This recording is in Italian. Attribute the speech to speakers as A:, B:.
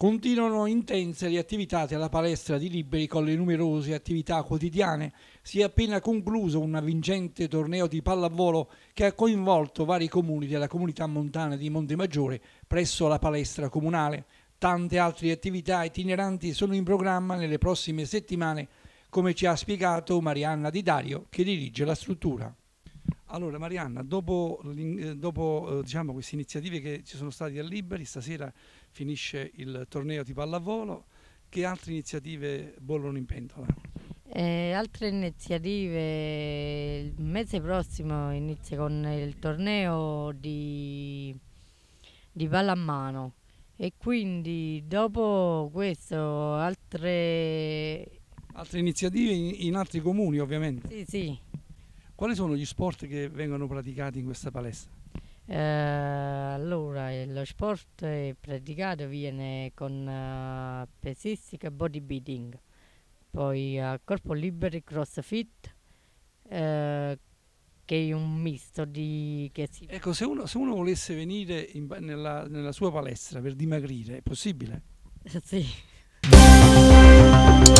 A: Continuano intense le attività della palestra di Liberi con le numerose attività quotidiane. Si è appena concluso un vincente torneo di pallavolo che ha coinvolto vari comuni della comunità montana di Montemaggiore presso la palestra comunale. Tante altre attività itineranti sono in programma nelle prossime settimane, come ci ha spiegato Marianna Di Dario, che dirige la struttura. Allora Marianna, dopo, eh, dopo eh, diciamo, queste iniziative che ci sono state a Liberi, stasera finisce il torneo di pallavolo, che altre iniziative bollono in
B: pentola? Eh, altre iniziative, il mese prossimo inizia con il torneo di, di pallamano e quindi dopo questo altre...
A: Altre iniziative in, in altri comuni ovviamente? Sì, sì. Quali sono gli sport che
B: vengono praticati in questa palestra? Eh, allora, eh, lo sport praticato viene con eh, pesistica bodybuilding, poi eh, corpo libero e crossfit, eh, che è un
C: misto di... Si... Ecco, se uno, se uno, volesse venire in, nella, nella sua palestra per dimagrire, è possibile? sì.